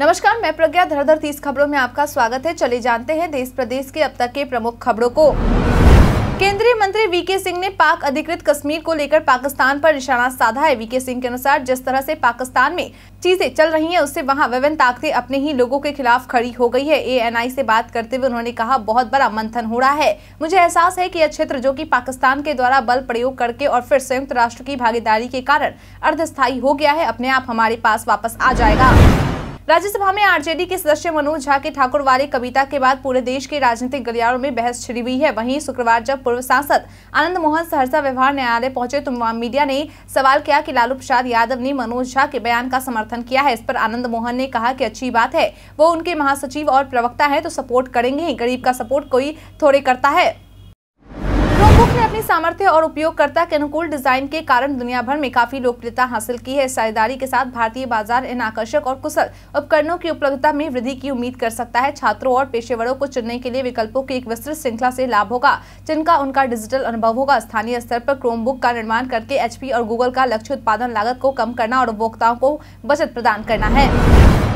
नमस्कार मैं प्रज्ञा धरधर तीस खबरों में आपका स्वागत है चले जानते हैं देश प्रदेश के अब तक के प्रमुख खबरों को केंद्रीय मंत्री वीके सिंह ने पाक अधिकृत कश्मीर को लेकर पाकिस्तान पर निशाना साधा है वीके सिंह के अनुसार जिस तरह से पाकिस्तान में चीजें चल रही हैं उससे वहां विभिन्न ताकतें अपने ही लोगों के खिलाफ खड़ी हो गई है एएनआई से बात करते हुए उन्होंने कहा बहुत बड़ा मंथन हो रहा है मुझे एहसास है की यह क्षेत्र जो की पाकिस्तान के द्वारा बल प्रयोग करके और फिर संयुक्त राष्ट्र की भागीदारी के कारण अर्धस्थायी हो गया है अपने आप हमारे पास वापस आ जाएगा राज्यसभा में आरजेडी के सदस्य मनोज झा के ठाकुर वाले कविता के बाद पूरे देश के राजनीतिक गलियारों में बहस छिड़ी हुई है वहीं शुक्रवार जब पूर्व सांसद आनंद मोहन सहरसा व्यवहार न्यायालय पहुंचे तो मीडिया ने सवाल किया कि लालू प्रसाद यादव ने मनोज झा के बयान का समर्थन किया है इस पर आनंद मोहन ने कहा की अच्छी बात है वो उनके महासचिव और प्रवक्ता है तो सपोर्ट करेंगे गरीब का सपोर्ट कोई थोड़े करता है क्रोमबुक ने अपनी सामर्थ्य और उपयोगकर्ता के अनुकूल डिजाइन के कारण दुनिया भर में काफी लोकप्रियता हासिल की है इस साझेदारी के साथ भारतीय बाजार इन आकर्षक और कुशल उपकरणों की उपलब्धता में वृद्धि की उम्मीद कर सकता है छात्रों और पेशेवरों को चुनने के लिए विकल्पों की एक विस्तृत श्रृंखला से लाभ होगा जिनका उनका डिजिटल अनुभव होगा स्थानीय स्तर पर क्रोमबुक का निर्माण करके एच और गूगल का लक्ष्य उत्पादन लागत को कम करना और उपभोक्ताओं को बचत प्रदान करना है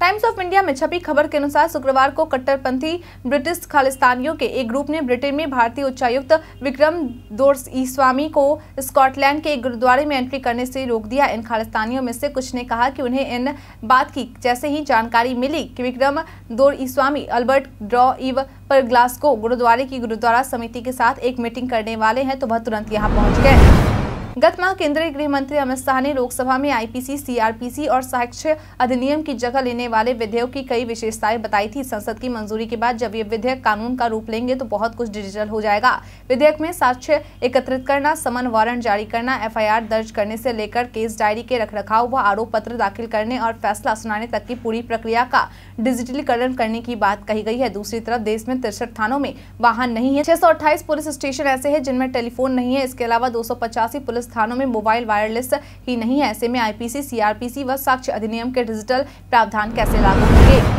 टाइम्स ऑफ इंडिया में छपी खबर के अनुसार शुक्रवार को कट्टरपंथी ब्रिटिश खालिस्तानियों के एक ग्रुप ने ब्रिटेन में भारतीय उच्चायुक्त विक्रम दोरस्वामी को स्कॉटलैंड के एक गुरुद्वारे में एंट्री करने से रोक दिया इन खालिस्तानियों में से कुछ ने कहा कि उन्हें इन बात की जैसे ही जानकारी मिली कि विक्रम दोस्वामी अल्बर्ट ड्रॉ इव पर ग्लास्को गुरुद्वारे की गुरुद्वारा समिति के साथ एक मीटिंग करने वाले हैं तो वह तुरंत यहाँ पहुँच गए गत माह केंद्रीय गृह मंत्री अमित शाह ने लोकसभा में आईपीसी सीआरपीसी और साक्ष्य अधिनियम की जगह लेने वाले विधेयक की कई विशेषताएं बताई थी संसद की मंजूरी के बाद जब ये विधेयक कानून का रूप लेंगे तो बहुत कुछ डिजिटल हो जाएगा विधेयक में साक्ष्य एकत्रित करना समन वारंट जारी करना एफ दर्ज करने से लेकर केस डायरी के रखरखाव व आरोप पत्र दाखिल करने और फैसला सुनाने तक की पूरी प्रक्रिया का डिजिटलीकरण करने की बात कही गई है दूसरी तरफ देश में तिरसठ थानों में वाहन नहीं है छह पुलिस स्टेशन ऐसे है जिनमें टेलीफोन नहीं है इसके अलावा दो पुलिस स्थानों में मोबाइल वायरलेस ही नहीं है ऐसे में आईपीसी सीआरपीसी व साक्ष्य अधिनियम के डिजिटल प्रावधान कैसे लागू होंगे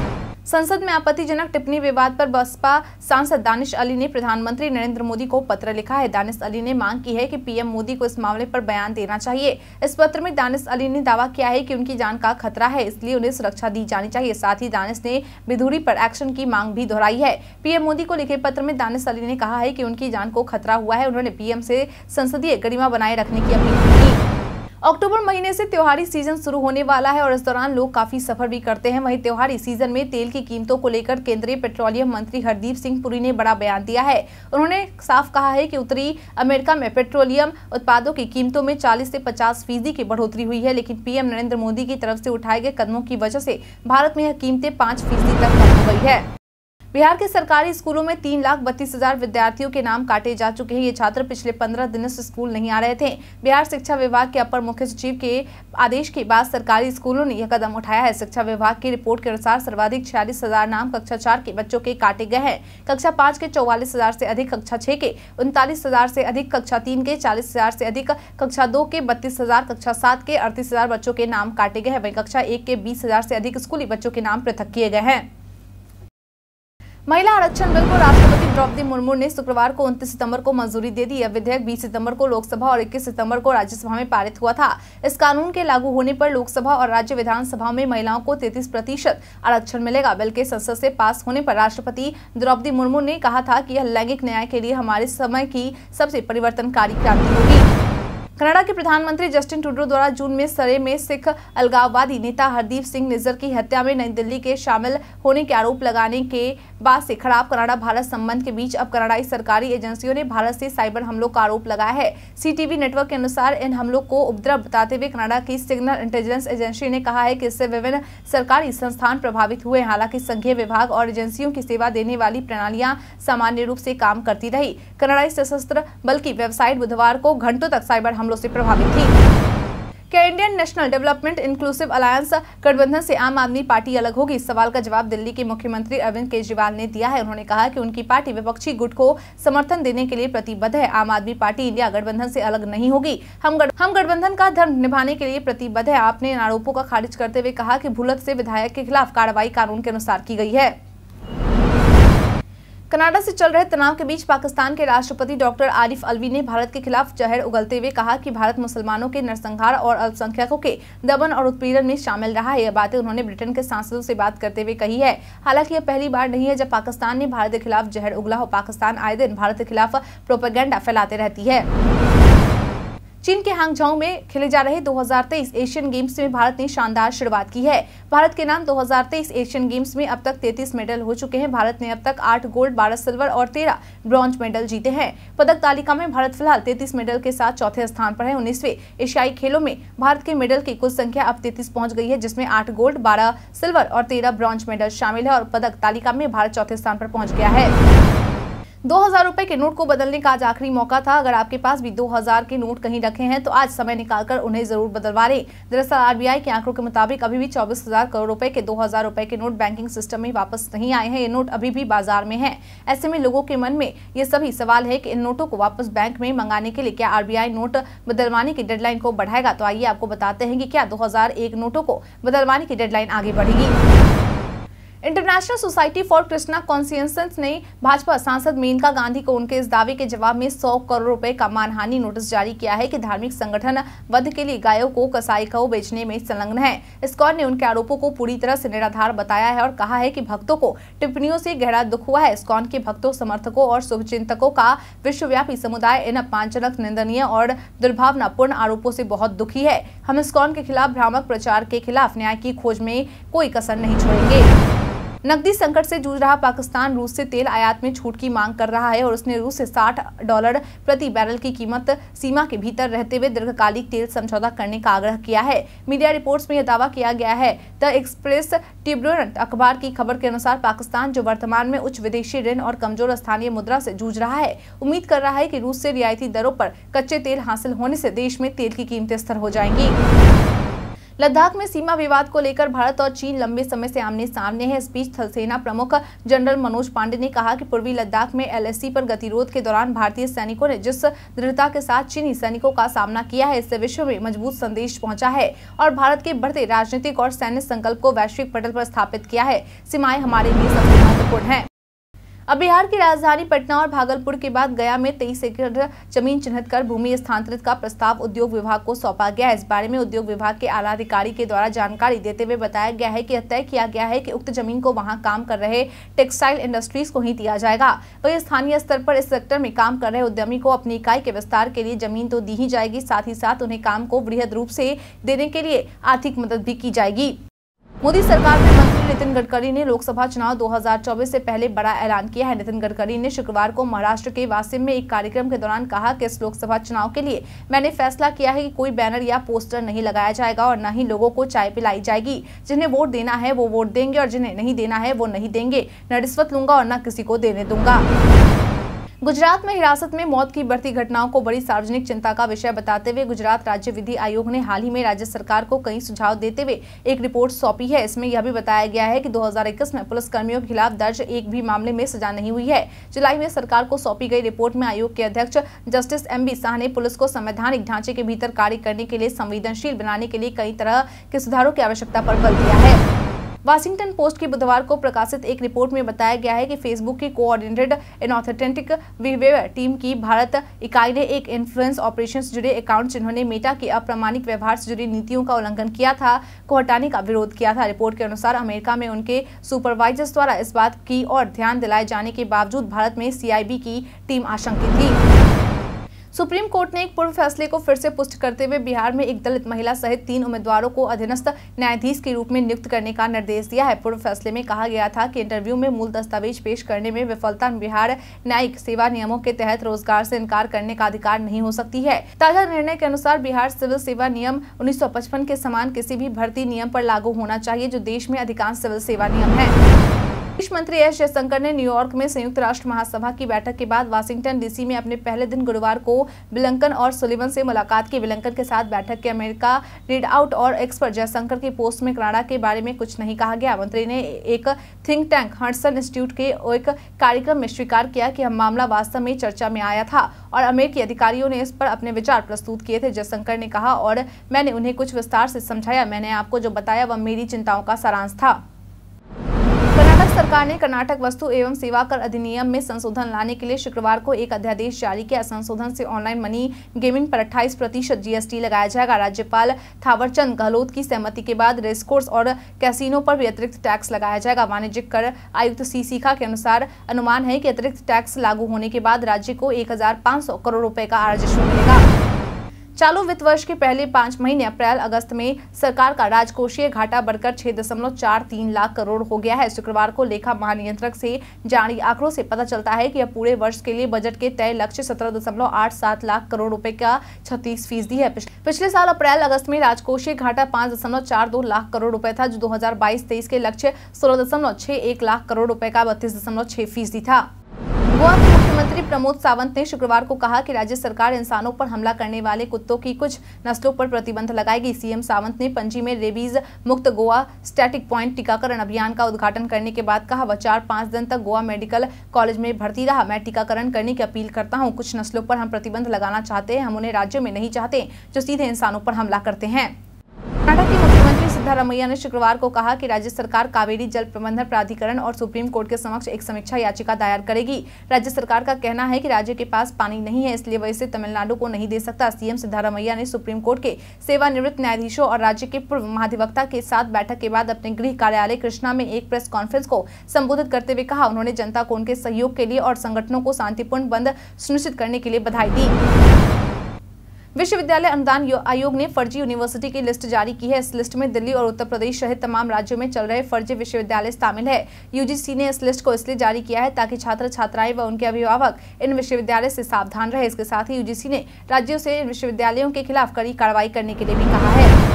संसद में आपत्तिजनक टिप्पणी विवाद पर बसपा सांसद दानिश अली ने प्रधानमंत्री नरेंद्र मोदी को पत्र लिखा है दानिश अली ने मांग की है कि पीएम मोदी को इस मामले पर बयान देना चाहिए इस पत्र में दानिश अली ने दावा किया है कि उनकी जान का खतरा है इसलिए उन्हें सुरक्षा दी जानी चाहिए साथ ही दानिश ने विधूरी पर एक्शन की मांग भी दोहराई है पीएम मोदी को लिखे पत्र में दानिश अली ने कहा है की उनकी जान को खतरा हुआ है उन्होंने पीएम से संसदीय गरिमा बनाए रखने की अपील की अक्टूबर महीने से त्योहारी सीजन शुरू होने वाला है और इस दौरान लोग काफी सफर भी करते हैं वहीं त्योहारी सीजन में तेल की कीमतों को लेकर केंद्रीय पेट्रोलियम मंत्री हरदीप सिंह पुरी ने बड़ा बयान दिया है उन्होंने साफ कहा है कि उत्तरी अमेरिका में पेट्रोलियम उत्पादों की कीमतों में चालीस से पचास फीसदी की बढ़ोतरी हुई है लेकिन पीएम नरेंद्र मोदी की तरफ से उठाए गए कदमों की वजह से भारत में यह कीमतें पाँच फीसदी तक कम हो गई है बिहार के सरकारी स्कूलों में तीन लाख बत्तीस हजार विद्यार्थियों के नाम काटे जा चुके हैं ये छात्र पिछले पंद्रह दिनों से स्कूल नहीं आ रहे थे बिहार शिक्षा विभाग के अपर मुख्य सचिव के आदेश के बाद सरकारी स्कूलों ने यह कदम उठाया है शिक्षा विभाग की रिपोर्ट के अनुसार सर्वाधिक छियालीस हजार नाम कक्षा चार के बच्चों के काटे गए हैं कक्षा पाँच के चौवालीस हजार से अधिक कक्षा छह के उनतालीस हजार से अधिक कक्षा तीन के चालीस हजार से अधिक कक्षा दो के बत्तीस हजार कक्षा सात के अड़तीस हजार बच्चों के नाम काटे गए हैं वही कक्षा एक के बीस हजार से अधिक स्कूली बच्चों के नाम पृथक किए गए हैं महिला आरक्षण बिल को राष्ट्रपति द्रौपदी मुर्मू ने शुक्रवार को उनतीस सितंबर को मंजूरी दे दी यह विधेयक 20 सितंबर को लोकसभा और 21 सितंबर को राज्यसभा में पारित हुआ था इस कानून के लागू होने पर लोकसभा और राज्य विधानसभा में महिलाओं को 33 प्रतिशत आरक्षण मिलेगा बिल के संसद से पास होने पर राष्ट्रपति द्रौपदी मुर्मू ने कहा था की यह लैंगिक न्याय के लिए हमारे समय की सबसे परिवर्तनकारी क्रांति होगी कनाडा के प्रधानमंत्री जस्टिन टूडो द्वारा जून में सरे में सिख अलगाववादी नेता हरदीप सिंह निजर की हत्या में नई दिल्ली के शामिल होने के आरोप लगाने के बाद से खराब कनाडा भारत संबंध के बीच अब कनाडाई सरकारी एजेंसियों ने भारत से साइबर हमलों का आरोप लगाया है सीटीवी नेटवर्क के अनुसार इन हमलों को उपद्रव बताते हुए कनाडा की सिग्नल इंटेलिजेंस एजेंसी ने कहा है कि इससे विभिन्न सरकारी संस्थान प्रभावित हुए हालांकि संघीय विभाग और एजेंसियों की सेवा देने वाली प्रणालियां सामान्य रूप से काम करती रही कनाडाई सशस्त्र बल की वेबसाइट बुधवार को घंटों तक साइबर हमलों हमलों से प्रभावित थी क्या Indian national development inclusive alliance गठबंधन से आम आदमी पार्टी अलग होगी इस सवाल का जवाब दिल्ली के मुख्यमंत्री अरविंद केजरीवाल ने दिया है उन्होंने कहा कि उनकी पार्टी विपक्षी गुट को समर्थन देने के लिए प्रतिबद्ध है आम आदमी पार्टी इंडिया गठबंधन से अलग नहीं होगी हम गड़, हम गठबंधन का धर्म निभाने के लिए प्रतिबद्ध है आपने इन आरोपों का खारिज करते हुए कहा की भूलत ऐसी विधायक के खिलाफ कार्रवाई कानून के अनुसार की गयी है कनाडा से चल रहे तनाव के बीच पाकिस्तान के राष्ट्रपति डॉक्टर आरिफ अलवी ने भारत के खिलाफ जहर उगलते हुए कहा कि भारत मुसलमानों के नरसंहार और अल्पसंख्यकों के दबन और उत्पीड़न में शामिल रहा है यह बातें उन्होंने ब्रिटेन के सांसदों से बात करते हुए कही है हालांकि यह पहली बार नहीं है जब पाकिस्तान ने भारत के खिलाफ जहर उगला हो पाकिस्तान आए दिन भारत के खिलाफ प्रोपेगेंडा फैलाते रहती है चीन के हांगझोंग में खेले जा रहे 2023 एशियन गेम्स में भारत ने शानदार शुरुआत की है भारत के नाम 2023 एशियन गेम्स में अब तक 33 मेडल हो चुके हैं भारत ने अब तक 8 गोल्ड 12 सिल्वर और 13 ब्रॉन्ज मेडल जीते हैं पदक तालिका में भारत फिलहाल 33 मेडल के साथ चौथे स्थान पर है उन्नीसवे एशियाई खेलों में भारत के मेडल की कुल संख्या अब तैतीस पहुँच गई है जिसमें आठ गोल्ड बारह सिल्वर और तेरह ब्रॉन्ज मेडल शामिल है और पदक तालिका में भारत चौथे स्थान पर पहुँच गया है दो हजार रुपए के नोट को बदलने का आज आखिरी मौका था अगर आपके पास भी दो हजार के नोट कहीं रखे हैं तो आज समय निकालकर उन्हें जरूर बदलवा रहे दरअसल आरबीआई के आंकड़ों के मुताबिक अभी भी चौबीस हजार करोड़ रुपए के दो हजार रुपए के नोट बैंकिंग सिस्टम में वापस नहीं आए हैं ये नोट अभी भी बाजार में है ऐसे में लोगों के मन में ये सभी सवाल है की इन नोटों को वापस बैंक में मंगाने के लिए क्या आरबीआई नोट बदलवाने की डेडलाइन को बढ़ाएगा तो आइए आपको बताते हैं की क्या दो नोटों को बदलवाने की डेडलाइन आगे बढ़ेगी international society for Krishna consciousness ने भाजपा सांसद मेनका गांधी को उनके इस दावे के जवाब में 100 करोड़ रुपए का मानहानि नोटिस जारी किया है कि धार्मिक संगठन वध के लिए गायों को कसाई को बेचने में संलग्न है स्कॉन ने उनके आरोपों को पूरी तरह से निराधार बताया है और कहा है कि भक्तों को टिप्पणियों से गहरा दुख हुआ है स्कॉन के भक्तों समर्थकों और शुभचिंतकों का विश्वव्यापी समुदाय इन अपमानजनक निंदनीय और दुर्भावनापूर्ण आरोपों से बहुत दुखी है हम स्कॉन के खिलाफ भ्रामक प्रचार के खिलाफ न्याय की खोज में कोई कसर नहीं छोड़ेंगे नकदी संकट से जूझ रहा पाकिस्तान रूस से तेल आयात में छूट की मांग कर रहा है और उसने रूस से 60 डॉलर प्रति बैरल की कीमत सीमा के भीतर रहते हुए दीर्घकालिक तेल समझौता करने का आग्रह किया है मीडिया रिपोर्ट्स में यह दावा किया गया है द एक्सप्रेस टिब्रंट अखबार की खबर के अनुसार पाकिस्तान जो वर्तमान में उच्च विदेशी ऋण और कमजोर स्थानीय मुद्रा से जूझ रहा है उम्मीद कर रहा है की रूस से रियायती दरों पर कच्चे तेल हासिल होने से देश में तेल की कीमतें स्थिर हो जाएंगी लद्दाख में सीमा विवाद को लेकर भारत और चीन लंबे समय से आमने सामने है इस बीच थलसेना प्रमुख जनरल मनोज पांडे ने कहा कि पूर्वी लद्दाख में एलएसी पर गतिरोध के दौरान भारतीय सैनिकों ने जिस दृढ़ता के साथ चीनी सैनिकों का सामना किया है इससे विश्व में मजबूत संदेश पहुंचा है और भारत के बढ़ते राजनीतिक और सैन्य संकल्प को वैश्विक पटल पर स्थापित किया है सीमाएं हमारे लिए सबसे महत्वपूर्ण है अब बिहार की राजधानी पटना और भागलपुर के बाद गया में तेईस एकड़ जमीन चिन्हित कर भूमि स्थानांतरित का प्रस्ताव उद्योग विभाग को सौंपा गया है इस बारे में उद्योग विभाग के आला अधिकारी के द्वारा जानकारी देते हुए बताया गया है कि तय किया गया है कि उक्त जमीन को वहां काम कर रहे टेक्सटाइल इंडस्ट्रीज को ही दिया जाएगा वही स्थानीय स्तर पर इस सेक्टर में काम कर रहे उद्यमी को अपनी इकाई के विस्तार के लिए जमीन तो दी ही जाएगी साथ ही साथ उन्हें काम को वृहद रूप से देने के लिए आर्थिक मदद भी की जाएगी मोदी सरकार में मंत्री नितिन गडकरी ने लोकसभा चुनाव 2024 से पहले बड़ा ऐलान किया है नितिन गडकरी ने शुक्रवार को महाराष्ट्र के वासिम में एक कार्यक्रम के दौरान कहा कि इस लोकसभा चुनाव के लिए मैंने फैसला किया है कि कोई बैनर या पोस्टर नहीं लगाया जाएगा और न ही लोगों को चाय पिलाई जाएगी जिन्हें वोट देना है वो वोट देंगे और जिन्हें नहीं देना है वो नहीं देंगे न रिश्वत लूंगा और न किसी को देने दूंगा गुजरात में हिरासत में मौत की बढ़ती घटनाओं को बड़ी सार्वजनिक चिंता का विषय बताते हुए गुजरात राज्य विधि आयोग ने हाल ही में राज्य सरकार को कई सुझाव देते हुए एक रिपोर्ट सौंपी है इसमें यह भी बताया गया है कि 2021 में पुलिसकर्मियों के खिलाफ दर्ज एक भी मामले में सजा नहीं हुई है जुलाई में सरकार को सौंपी गई रिपोर्ट में आयोग के अध्यक्ष जस्टिस एम बी शाह ने पुलिस को संवैधानिक ढांचे के भीतर कार्य करने के लिए संवेदनशील बनाने के लिए कई तरह के सुधारों की आवश्यकता पर बल दिया है वाशिंगटन पोस्ट की बुधवार को प्रकाशित एक रिपोर्ट में बताया गया है कि फेसबुक की कोऑर्डिनेटेड एन ऑथेंटिक टीम की भारत इकाई ने एक इन्फ्लुएंस ऑपरेशन से जुड़े अकाउंट जिन्होंने मेटा के अप्रामाणिक व्यवहार से जुड़ी नीतियों का उल्लंघन किया था को हटाने का विरोध किया था रिपोर्ट के अनुसार अमेरिका में उनके सुपरवाइजर्स द्वारा इस बात की और ध्यान दिलाए जाने के बावजूद भारत में सीआईबी की टीम आशंकित थी सुप्रीम कोर्ट ने एक पूर्व फैसले को फिर से पुष्ट करते हुए बिहार में एक दलित महिला सहित तीन उम्मीदवारों को अधीनस्थ न्यायाधीश के रूप में नियुक्त करने का निर्देश दिया है पूर्व फैसले में कहा गया था कि इंटरव्यू में मूल दस्तावेज पेश करने में विफलता बिहार न्यायिक सेवा नियमों के तहत रोजगार से इनकार करने का अधिकार नहीं हो सकती है ताजा निर्णय के अनुसार बिहार सिविल सेवा नियम उन्नीस के समान किसी भी भर्ती नियम आरोप लागू होना चाहिए जो देश में अधिकांश सिविल सेवा नियम है विदेश मंत्री एस जयशंकर ने न्यूयॉर्क में संयुक्त राष्ट्र महासभा की बैठक के बाद वाशिंगटन डीसी में अपने पहले दिन गुरुवार को बिलंकन और सुलिवन से मुलाकात की बिलंकन के साथ बैठक के अमेरिका रीड आउट और एक्सपर्ट जयशंकर की पोस्ट में कनाडा के बारे में कुछ नहीं कहा गया मंत्री ने एक थिंक टैंक हंडसन इंस्टीट्यूट के एक कार्यक्रम में स्वीकार किया कि हम मामला वास्तव में चर्चा में आया था और अमेरिकी अधिकारियों ने इस पर अपने विचार प्रस्तुत किए थे जयशंकर ने कहा और मैंने उन्हें कुछ विस्तार से समझाया मैंने आपको जो बताया वह मेरी चिंताओं का सारांश था कर्नाटक सरकार ने कर्नाटक वस्तु एवं सेवा कर अधिनियम में संशोधन लाने के लिए शुक्रवार को एक अध्यादेश जारी किया संशोधन से ऑनलाइन मनी गेमिंग पर 28 प्रतिशत जीएसटी लगाया जाएगा राज्यपाल थावरचंद गहलोत की सहमति के बाद रेस्कोर्स और कैसीनो पर भी अतिरिक्त टैक्स लगाया जाएगा वाणिज्यिक कर आयुक्त सी सीखा के अनुसार अनुमान है कि अतिरिक्त टैक्स लागू होने के बाद राज्य को एक करोड़ रूपए का राजस्व मिलेगा चालू वित्त वर्ष के पहले पाँच महीने अप्रैल अगस्त में सरकार का राजकोषीय घाटा बढ़कर छह दशमलव चार तीन लाख करोड़ हो गया है शुक्रवार को लेखा महानियंत्रक से जारी आंकड़ों से पता चलता है कि यह पूरे वर्ष के लिए बजट के तय लक्ष्य सत्रह दशमलव आठ सात लाख करोड़ रुपए का छत्तीस फीसदी है पिछले साल अप्रैल अगस्त में राजकोषीय घाटा पाँच दशमलव चार दो लाख करोड़ रूपए था जो दो हजार बाईस तेईस के लक्ष्य सोलह दशमलव छह एक लाख करोड़ रूपए का बत्तीस दशमलव छह फीसदी था गोवा के मुख्यमंत्री प्रमोद सावंत ने शुक्रवार को कहा कि राज्य सरकार इंसानों पर हमला करने वाले कुत्तों की कुछ नस्लों पर प्रतिबंध लगाएगी सीएम सावंत ने पंजी में रेबीज मुक्त गोवा स्टैटिक पॉइंट टीकाकरण अभियान का उद्घाटन करने के बाद कहा वह चार पाँच दिन तक गोवा मेडिकल कॉलेज में भर्ती रहा मैं टीकाकरण करने की अपील करता हूँ कुछ नस्लों पर हम प्रतिबंध लगाना चाहते हैं हम उन्हें राज्यों में नहीं चाहते जो सीधे इंसानों पर हमला करते हैं कर्नाटक के सिद्धारमैया ने शुक्रवार को कहा कि राज्य सरकार कावेरी जल प्रबंधन प्राधिकरण और सुप्रीम कोर्ट के समक्ष एक समीक्षा याचिका दायर करेगी राज्य सरकार का कहना है कि राज्य के पास पानी नहीं है इसलिए वह इसे तमिलनाडु को नहीं दे सकता सीएम सिद्धारमैया ने सुप्रीम कोर्ट के सेवानिवृत्त न्यायाधीशों और राज्य के पूर्व महाधिवक्ता के साथ बैठक के बाद अपने गृह कार्यालय कृष्णा में एक प्रेस कॉन्फ्रेंस को संबोधित करते हुए कहा उन्होंने जनता को उनके सहयोग के लिए और संगठनों को शांतिपूर्ण बंद सुनिश्चित करने के लिए बधाई दी विश्वविद्यालय अनुदान आयोग ने फर्जी यूनिवर्सिटी की लिस्ट जारी की है इस लिस्ट में दिल्ली और उत्तर प्रदेश सहित तमाम राज्यों में चल रहे फर्जी विश्वविद्यालय शामिल है यूजीसी ने इस लिस्ट को इसलिए जारी किया है ताकि छात्र छात्राएं व उनके अभिभावक इन विश्वविद्यालय से सावधान रहे इसके साथ ही यूजीसी ने राज्यों से इन विश्वविद्यालयों के खिलाफ कड़ी कार्रवाई करने के लिए भी कहा है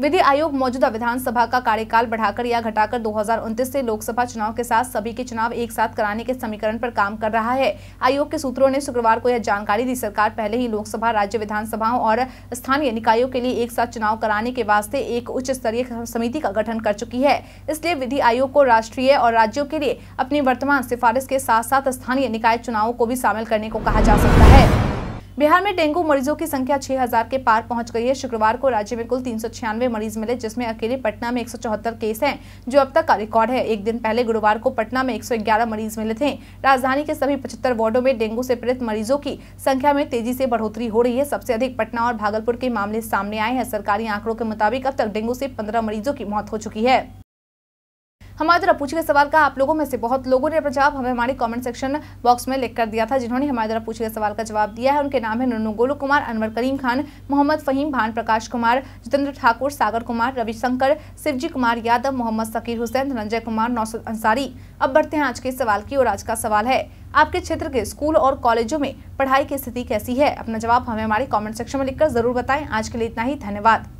विधि आयोग मौजूदा विधानसभा का कार्यकाल बढ़ाकर या घटाकर दो से लोकसभा चुनाव के साथ सभी के चुनाव एक साथ कराने के समीकरण पर काम कर रहा है आयोग के सूत्रों ने शुक्रवार को यह जानकारी दी सरकार पहले ही लोकसभा राज्य विधानसभाओं और स्थानीय निकायों के लिए एक साथ चुनाव कराने के वास्ते एक उच्च स्तरीय समिति का गठन कर चुकी है इसलिए विधि आयोग को राष्ट्रीय और राज्यों के लिए अपनी वर्तमान सिफारिश के साथ साथ स्थानीय निकाय चुनावों को भी शामिल करने को कहा जा सकता है बिहार में डेंगू मरीजों की संख्या 6000 के पार पहुंच गई है शुक्रवार को राज्य में कुल तीन मरीज मिले जिसमें अकेले पटना में एक केस हैं जो अब तक का रिकॉर्ड है एक दिन पहले गुरुवार को पटना में 111 मरीज मिले थे राजधानी के सभी पचहत्तर वार्डो में डेंगू से पीड़ित मरीजों की संख्या में तेजी से बढ़ोतरी हो रही है सबसे अधिक पटना और भागलपुर के मामले सामने आए हैं सरकारी आंकड़ों के मुताबिक अब तक डेंगू से पंद्रह मरीजों की मौत हो चुकी है हमारे द्वारा पूछे गए सवाल का आप लोगों में से बहुत लोगों ने अपना जवाब हमें हमारे कॉमेंट सेक्शन बॉक्स में लिख कर दिया था जिन्होंने हमारे द्वारा पूछे गए सवाल का जवाब दिया है उनके नाम है नुनू गोलू कुमार अनवर करीम खान मोहम्मद फहीम भान प्रकाश कुमार जितेंद्र ठाकुर सागर कुमार रविशंकर शिवजी कुमार यादव मोहम्मद सकीर हुसैन धनंजय कुमार नौसद अंसारी अब बढ़ते हैं आज के सवाल की और आज का सवाल है आपके क्षेत्र के स्कूल और कॉलेजों में पढ़ाई की स्थिति कैसी है अपना जवाब हमें हमारे कमेंट सेक्शन में लिखकर जरूर बताएं आज के लिए इतना ही धन्यवाद